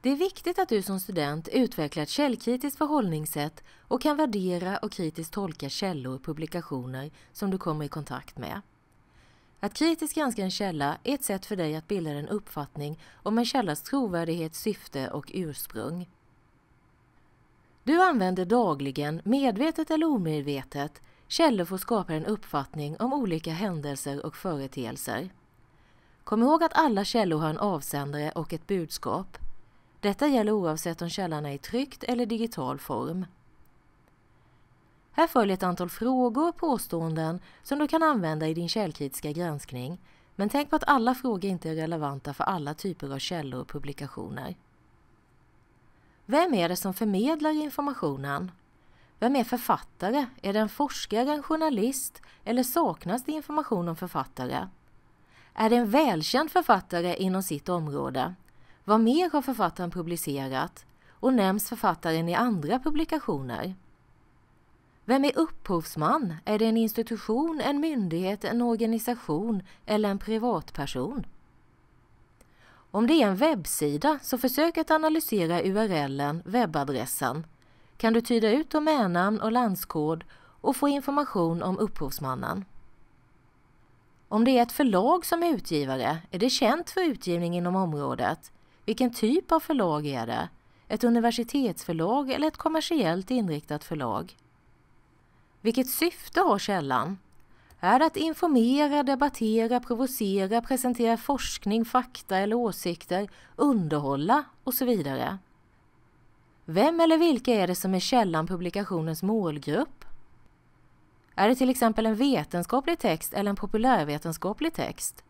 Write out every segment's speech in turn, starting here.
Det är viktigt att du som student utvecklar ett källkritiskt förhållningssätt och kan värdera och kritiskt tolka källor och publikationer som du kommer i kontakt med. Att kritiskt granska en källa är ett sätt för dig att bilda en uppfattning om en källas trovärdighet, syfte och ursprung. Du använder dagligen, medvetet eller omedvetet, källor för att skapa en uppfattning om olika händelser och företeelser. Kom ihåg att alla källor har en avsändare och ett budskap. Detta gäller oavsett om källan är i tryckt eller digital form. Här följer ett antal frågor och påståenden som du kan använda i din källkritiska granskning. Men tänk på att alla frågor inte är relevanta för alla typer av källor och publikationer. Vem är det som förmedlar informationen? Vem är författare? Är det en forskare, en journalist eller saknas det information om författare? Är det en välkänd författare inom sitt område? Vad mer har författaren publicerat och nämns författaren i andra publikationer? Vem är upphovsman? Är det en institution, en myndighet, en organisation eller en privatperson? Om det är en webbsida så försök att analysera URLen, webbadressen. Kan du tyda ut domännamn och landskod och få information om upphovsmannen? Om det är ett förlag som är utgivare, är det känt för utgivning inom området? Vilken typ av förlag är det? Ett universitetsförlag eller ett kommersiellt inriktat förlag? Vilket syfte har källan? Är det att informera, debattera, provocera, presentera forskning, fakta eller åsikter, underhålla och så vidare? Vem eller vilka är det som är källan publikationens målgrupp? Är det till exempel en vetenskaplig text eller en populärvetenskaplig text?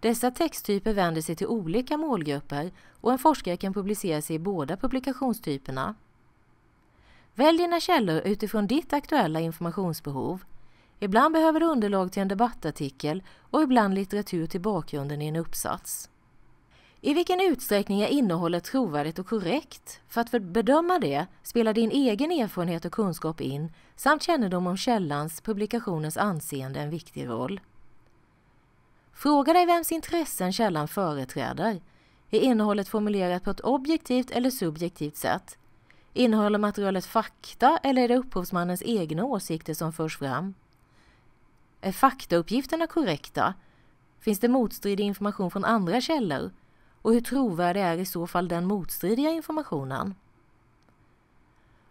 Dessa texttyper vänder sig till olika målgrupper och en forskare kan publicera sig i båda publikationstyperna. Välj dina källor utifrån ditt aktuella informationsbehov. Ibland behöver du underlag till en debattartikel och ibland litteratur till bakgrunden i en uppsats. I vilken utsträckning är innehållet trovärdigt och korrekt? För att bedöma det spelar din egen erfarenhet och kunskap in samt kännedom om källans, publikationens anseende en viktig roll. Fråga dig vems intressen källan företräder. Är innehållet formulerat på ett objektivt eller subjektivt sätt? Innehåller materialet fakta eller är det upphovsmannens egna åsikter som förs fram? Är faktauppgifterna korrekta? Finns det motstridig information från andra källor? Och hur trovärdig är i så fall den motstridiga informationen?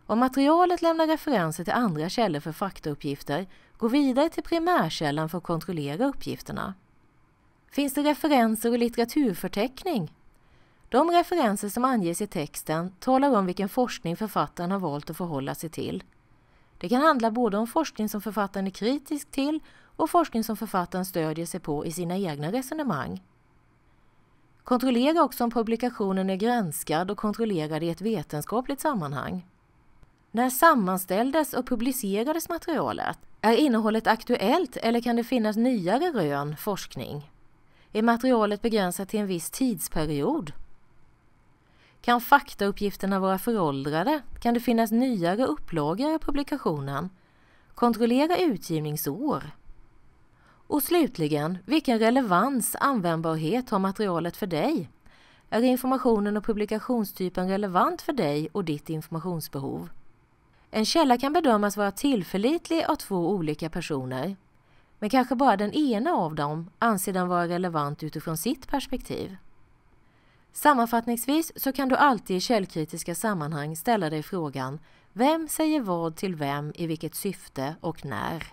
Om materialet lämnar referenser till andra källor för faktauppgifter, gå vidare till primärkällan för att kontrollera uppgifterna finns det referenser och litteraturförteckning. De referenser som anges i texten talar om vilken forskning författaren har valt att förhålla sig till. Det kan handla både om forskning som författaren är kritisk till och forskning som författaren stödjer sig på i sina egna resonemang. Kontrollera också om publikationen är granskad och kontrollerad i ett vetenskapligt sammanhang. När sammanställdes och publicerades materialet? Är innehållet aktuellt eller kan det finnas nyare rön, forskning? Är materialet begränsat till en viss tidsperiod? Kan faktauppgifterna vara föråldrade? Kan det finnas nyare upplagor i publikationen? Kontrollera utgivningsår. Och slutligen, vilken relevans, användbarhet har materialet för dig? Är informationen och publikationstypen relevant för dig och ditt informationsbehov? En källa kan bedömas vara tillförlitlig av två olika personer. Men kanske bara den ena av dem anser den vara relevant utifrån sitt perspektiv. Sammanfattningsvis så kan du alltid i källkritiska sammanhang ställa dig frågan Vem säger vad till vem i vilket syfte och när?